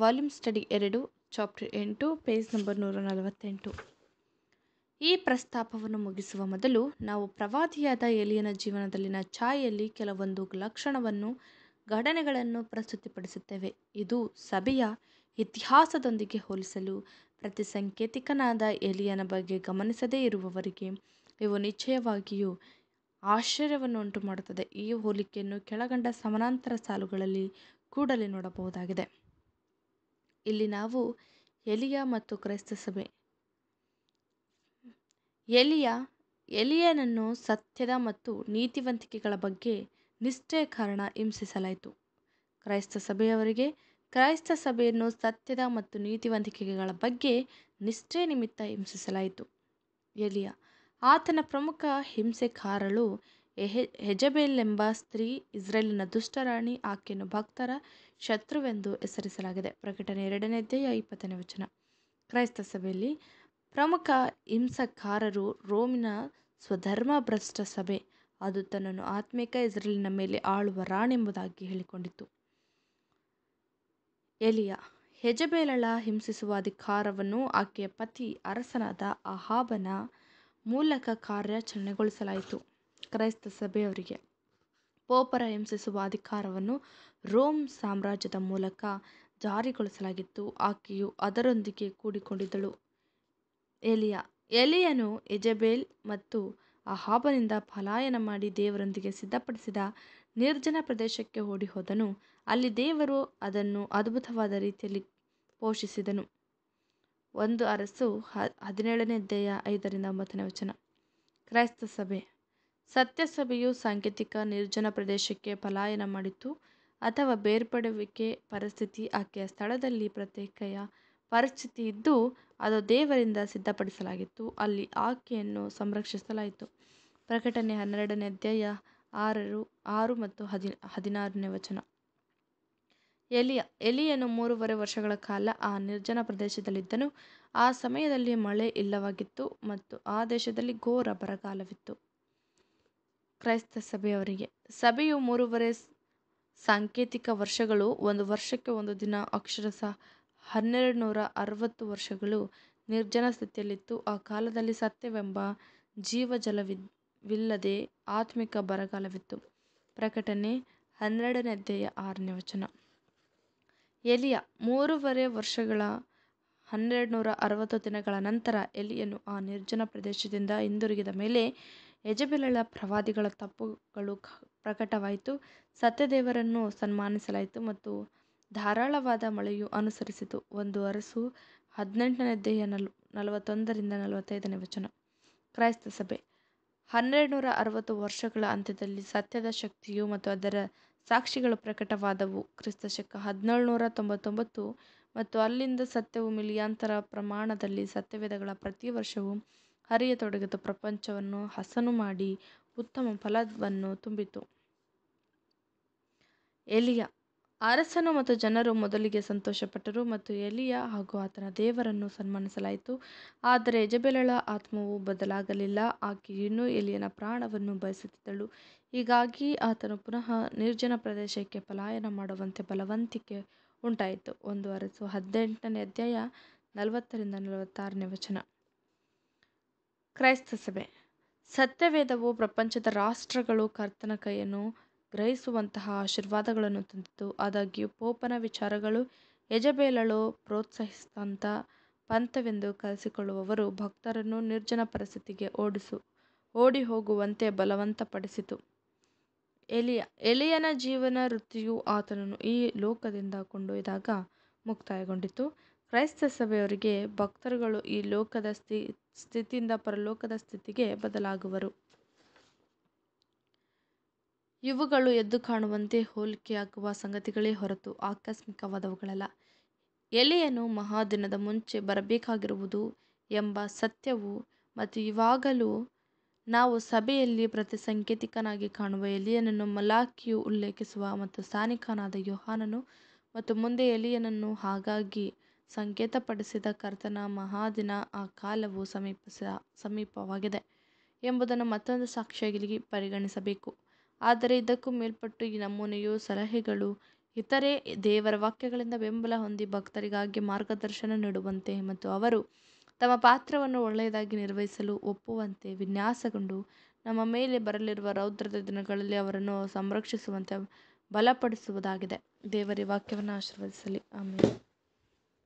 volume study ಎರಡು chapter ಎಂಟು page number ನೂರ ನಲವತ್ತೆಂಟು ಈ ಪ್ರಸ್ತಾಪವನ್ನು ಮುಗಿಸುವ ಮೊದಲು ನಾವು ಪ್ರವಾದಿಯಾದ ಎಲಿಯನ ಜೀವನದಲ್ಲಿನ ಛಾಯೆಯಲ್ಲಿ ಕೆಲವೊಂದು ಲಕ್ಷಣವನ್ನು ಘಟನೆಗಳನ್ನು ಪ್ರಸ್ತುತಿಪಡಿಸುತ್ತೇವೆ ಇದು ಸಭೆಯ ಇತಿಹಾಸದೊಂದಿಗೆ ಹೋಲಿಸಲು ಪ್ರತಿ ಸಂಕೇತಿಕನಾದ ಎಲಿಯನ ಬಗ್ಗೆ ಗಮನಿಸದೇ ಇರುವವರಿಗೆ ಇವು ನಿಶ್ಚಯವಾಗಿಯೂ ಉಂಟು ಮಾಡುತ್ತದೆ ಈ ಹೋಲಿಕೆಯನ್ನು ಕೆಳಗಂಡ ಸಮಾನಾಂತರ ಸಾಲುಗಳಲ್ಲಿ ಕೂಡಲೇ ನೋಡಬಹುದಾಗಿದೆ ಇಲ್ಲಿ ನಾವು ಎಲಿಯ ಮತ್ತು ಕ್ರೈಸ್ತ ಸಭೆ ಎಲಿಯ ಎಲಿಯನನ್ನು ಸತ್ಯದ ಮತ್ತು ನೀತಿವಂತಿಕೆಗಳ ಬಗ್ಗೆ ನಿಷ್ಠೆ ಕಾರಣ ಹಿಂಸಿಸಲಾಯಿತು ಕ್ರೈಸ್ತ ಸಭೆಯವರಿಗೆ ಕ್ರೈಸ್ತ ಸಭೆಯನ್ನು ಸತ್ಯದ ಮತ್ತು ನೀತಿವಂತಿಕೆಗಳ ಬಗ್ಗೆ ನಿಷ್ಠೆ ನಿಮಿತ್ತ ಹಿಂಸಿಸಲಾಯಿತು ಎಲಿಯ ಆತನ ಪ್ರಮುಖ ಹಿಂಸೆಕಾರಳು ಯೆಹೆ ಯೆಜೆಬೆಲೆಂಬ ಸ್ತ್ರೀ ಇಸ್ರೇಲಿನ ದುಷ್ಟ ರಾಣಿ ಆಕೆಯನ್ನು ಭಕ್ತರ ಶತ್ರುವೆಂದು ಹೆಸರಿಸಲಾಗಿದೆ ಪ್ರಕಟಣೆ ಎರಡನೇ ಅಧ್ಯಾಯ ಇಪ್ಪತ್ತನೇ ವಚನ ಕ್ರೈಸ್ತ ಸಭೆಯಲ್ಲಿ ಪ್ರಮುಖ ಹಿಂಸಕಾರರು ರೋಮಿನ ಸ್ವಧರ್ಮ ಭ್ರಷ್ಟ ಸಭೆ ಅದು ತನ್ನನ್ನು ಆತ್ಮಿಕ ಇಸ್ರೇಲಿನ ಮೇಲೆ ಆಳುವ ರಾಣೆಂಬುದಾಗಿ ಹೇಳಿಕೊಂಡಿತು ಎಲಿಯ ಹೆಜಬೇಲಳ ಹಿಂಸಿಸುವ ಅಧಿಕಾರವನ್ನು ಆಕೆಯ ಪತಿ ಅರಸನಾದ ಅಹಾಬನ ಮೂಲಕ ಕಾರ್ಯಾಚರಣೆಗೊಳಿಸಲಾಯಿತು ಕ್ರೈಸ್ತ ಸಭೆಯವರಿಗೆ ಪೋಪರ ಹಿಂಸಿಸುವ ಅಧಿಕಾರವನ್ನು ರೋಮ್ ಸಾಮ್ರಾಜ್ಯದ ಮೂಲಕ ಜಾರಿಗೊಳಿಸಲಾಗಿತ್ತು ಆಕೆಯು ಅದರೊಂದಿಗೆ ಕೂಡಿಕೊಂಡಿದ್ದಳು ಎಲಿಯ ಎಲಿಯನು ಎಜಬೇಲ್ ಮತ್ತು ಹಾಬನಿಂದ ಪಲಾಯನ ಮಾಡಿ ದೇವರೊಂದಿಗೆ ಸಿದ್ಧಪಡಿಸಿದ ನಿರ್ಜನ ಪ್ರದೇಶಕ್ಕೆ ಓಡಿ ಹೋದನು ಅಲ್ಲಿ ದೇವರು ಅದನ್ನು ಅದ್ಭುತವಾದ ರೀತಿಯಲ್ಲಿ ಪೋಷಿಸಿದನು ಒಂದು ಅರಸು ಹ ಹದಿನೇಳನೇ ಅಧ್ಯಾಯ ಐದರಿಂದ ಒಂಬತ್ತನೇ ವಚನ ಕ್ರೈಸ್ತ ಸಭೆ ಸತ್ಯಸಭೆಯು ಸಾಂಕೇತಿಕ ನಿರ್ಜನ ಪ್ರದೇಶಕ್ಕೆ ಪಲಾಯನ ಮಾಡಿತು ಅಥವಾ ಬೇರ್ಪಡುವಿಕೆ ಪರಿಸ್ಥಿತಿ ಆಕೆಯ ಸ್ಥಳದಲ್ಲಿ ಪ್ರತ್ಯೇಕೆಯ ಪರಿಸ್ಥಿತಿ ಇದ್ದು ಅದು ದೇವರಿಂದ ಸಿದ್ಧಪಡಿಸಲಾಗಿತ್ತು ಅಲ್ಲಿ ಆಕೆಯನ್ನು ಸಂರಕ್ಷಿಸಲಾಯಿತು ಪ್ರಕಟಣೆ ಹನ್ನೆರಡನೇ ಅಧ್ಯಾಯ ಆರರು ಆರು ಮತ್ತು ಹದಿನ ಹದಿನಾರನೇ ವಚನ ಎಲಿಯ ಎಲಿಯನು ಮೂರುವರೆ ವರ್ಷಗಳ ಕಾಲ ಆ ನಿರ್ಜನ ಪ್ರದೇಶದಲ್ಲಿದ್ದನು ಆ ಸಮಯದಲ್ಲಿ ಮಳೆ ಇಲ್ಲವಾಗಿತ್ತು ಮತ್ತು ಆ ದೇಶದಲ್ಲಿ ಘೋರ ಬರಗಾಲವಿತ್ತು ಕ್ರೈಸ್ತ ಸಭೆಯವರಿಗೆ ಸಭೆಯು ಮೂರುವರೆ ಸಾಂಕೇತಿಕ ವರ್ಷಗಳು ಒಂದು ವರ್ಷಕ್ಕೆ ಒಂದು ದಿನ ಅಕ್ಷರಶಃ ಹನ್ನೆರಡು ನೂರ ಅರವತ್ತು ವರ್ಷಗಳು ನಿರ್ಜನ ಸ್ಥಿತಿಯಲ್ಲಿತ್ತು ಆ ಕಾಲದಲ್ಲಿ ಸತ್ಯವೆಂಬ ಜೀವಜಲವಿಲ್ಲದೆ ಆತ್ಮಿಕ ಬರಗಾಲವಿತ್ತು ಪ್ರಕಟಣೆ ಹನ್ನೆರಡನೇ ಅಧ್ಯಾಯ ಆರನೇ ವಚನ ಎಲಿಯ ಮೂರುವರೆ ವರ್ಷಗಳ ಹನ್ನೆರಡು ನೂರ ಅರವತ್ತು ದಿನಗಳ ನಂತರ ಎಲಿಯನ್ನು ಆ ನಿರ್ಜನ ಪ್ರದೇಶದಿಂದ ಹಿಂದಿರುಗಿದ ಮೇಲೆ ಯಜಬಿಲಳ ಪ್ರವಾದಿಗಳ ತಪ್ಪುಗಳು ಪ್ರಕಟವಾಯಿತು ಸತ್ಯದೇವರನ್ನು ಸನ್ಮಾನಿಸಲಾಯಿತು ಮತ್ತು ಧಾರಾಳವಾದ ಮಳೆಯು ಅನುಸರಿಸಿತು ಒಂದು ಅರಸು ಹದಿನೆಂಟನೇ ದೇಹ ನಲ್ ನಲವತ್ತೊಂದರಿಂದ ನಲವತ್ತೈದನೇ ವಚನ ಕ್ರೈಸ್ತ ಸಭೆ ಹನ್ನೆರಡು ನೂರ ಅರವತ್ತು ವರ್ಷಗಳ ಅಂತ್ಯದಲ್ಲಿ ಸತ್ಯದ ಶಕ್ತಿಯು ಮತ್ತು ಅದರ ಸಾಕ್ಷಿಗಳು ಪ್ರಕಟವಾದವು ಕ್ರಿಸ್ತ ಶಕ ನೂರ ತೊಂಬತ್ತೊಂಬತ್ತು ಮತ್ತು ಅಲ್ಲಿಂದ ಸತ್ಯವು ಮಿಲಿಯಾಂತರ ಪ್ರಮಾಣದಲ್ಲಿ ಸತ್ಯವೇದಗಳ ಪ್ರತಿ ವರ್ಷವೂ ಹರಿಯತೊಡಗಿದ ಪ್ರಪಂಚವನ್ನು ಹಸನು ಮಾಡಿ ಉತ್ತಮ ಫಲವನ್ನು ತುಂಬಿತು ಎಲಿಯ ಅರಸನು ಮತ್ತು ಜನರು ಮೊದಲಿಗೆ ಸಂತೋಷಪಟ್ಟರು ಮತ್ತು ಎಲಿಯ ಹಾಗೂ ಆತನ ದೇವರನ್ನು ಸನ್ಮಾನಿಸಲಾಯಿತು ಆದರೆ ಎಜಬೆಲಳ ಆತ್ಮವು ಬದಲಾಗಲಿಲ್ಲ ಆಕೆ ಇನ್ನೂ ಎಲಿಯನ ಪ್ರಾಣವನ್ನು ಬಯಸುತ್ತಿದ್ದಳು ಹೀಗಾಗಿ ಆತನು ಪುನಃ ನಿರ್ಜನ ಪ್ರದೇಶಕ್ಕೆ ಪಲಾಯನ ಮಾಡುವಂತೆ ಬಲವಂತಿಕೆ ಉಂಟಾಯಿತು ಒಂದು ಅರಸು ಹದಿನೆಂಟನೇ ಅಧ್ಯಾಯ ನಲವತ್ತರಿಂದ ನಲವತ್ತಾರನೇ ವಚನ ಕ್ರೈಸ್ತ ಸಭೆ ಸತ್ಯವೇದವು ಪ್ರಪಂಚದ ರಾಷ್ಟ್ರಗಳು ಕರ್ತನ ಕೈಯನ್ನು ಗ್ರಹಿಸುವಂತಹ ಆಶೀರ್ವಾದಗಳನ್ನು ತಂದಿತು ಆದಾಗ್ಯೂ ಪೋಪನ ವಿಚಾರಗಳು ಯಜಬೇಲಳು ಪ್ರೋತ್ಸಾಹಿಸಿದಂಥ ಪಂಥವೆಂದು ಕಲಿಸಿಕೊಳ್ಳುವವರು ಭಕ್ತರನ್ನು ನಿರ್ಜನ ಪರಿಸ್ಥಿತಿಗೆ ಓಡಿಸು ಓಡಿ ಹೋಗುವಂತೆ ಬಲವಂತಪಡಿಸಿತು ಎಲಿಯ ಎಲಿಯನ ಜೀವನ ವೃತ್ತಿಯು ಆತನನ್ನು ಈ ಲೋಕದಿಂದ ಕೊಂಡೊಯ್ದಾಗ ಮುಕ್ತಾಯಗೊಂಡಿತು ಕ್ರೈಸ್ತ ಸಭೆಯವರಿಗೆ ಭಕ್ತರುಗಳು ಈ ಲೋಕದ ಸ್ಥಿ ಸ್ಥಿತಿಯಿಂದ ಪರಲೋಕದ ಸ್ಥಿತಿಗೆ ಬದಲಾಗುವರು ಇವುಗಳು ಎದ್ದು ಕಾಣುವಂತೆ ಹೋಲಿಕೆಯಾಗುವ ಸಂಗತಿಗಳೇ ಹೊರತು ಆಕಸ್ಮಿಕವಾದವುಗಳಲ್ಲ ಎಲೆಯನು ಮಹಾದಿನದ ಮುಂಚೆ ಬರಬೇಕಾಗಿರುವುದು ಎಂಬ ಸತ್ಯವು ಮತ್ತು ಇವಾಗಲೂ ನಾವು ಸಭೆಯಲ್ಲಿ ಪ್ರತಿ ಸಾಂಕೇತಿಕನಾಗಿ ಕಾಣುವ ಎಲಿಯನನ್ನು ಮಲಾಖಿಯು ಉಲ್ಲೇಖಿಸುವ ಮತ್ತು ಸ್ಥಾನಿಕನಾದ ಯೋಹಾನನು ಮತ್ತು ಮುಂದೆ ಎಲಿಯನನ್ನು ಹಾಗಾಗಿ ಸಂಕೇತಪಡಿಸಿದ ಕರ್ತನ ಮಹಾದಿನ ಆ ಕಾಲವು ಸಮೀಪಿಸ ಸಮೀಪವಾಗಿದೆ ಎಂಬುದನ್ನು ಮತ್ತೊಂದು ಸಾಕ್ಷಿಯಾಗಿ ಪರಿಗಣಿಸಬೇಕು ಆದರೆ ಇದಕ್ಕೂ ಮೇಲ್ಪಟ್ಟು ಈ ನಮೂನೆಯು ಸಲಹೆಗಳು ಇತರೆ ದೇವರ ವಾಕ್ಯಗಳಿಂದ ಬೆಂಬಲ ಹೊಂದಿ ಭಕ್ತರಿಗಾಗಿ ಮಾರ್ಗದರ್ಶನ ನೀಡುವಂತೆ ಮತ್ತು ಅವರು ತಮ್ಮ ಪಾತ್ರವನ್ನು ಒಳ್ಳೆಯದಾಗಿ ನಿರ್ವಹಿಸಲು ಒಪ್ಪುವಂತೆ ವಿನ್ಯಾಸಗೊಂಡು ನಮ್ಮ ಮೇಲೆ ಬರಲಿರುವ ರೌದ್ರದ ದಿನಗಳಲ್ಲಿ ಅವರನ್ನು ಸಂರಕ್ಷಿಸುವಂತೆ ಬಲಪಡಿಸುವುದಾಗಿದೆ ದೇವರ ವಾಕ್ಯವನ್ನು ಆಶೀರ್ವದಿಸಲಿ ಆಮೇಲೆ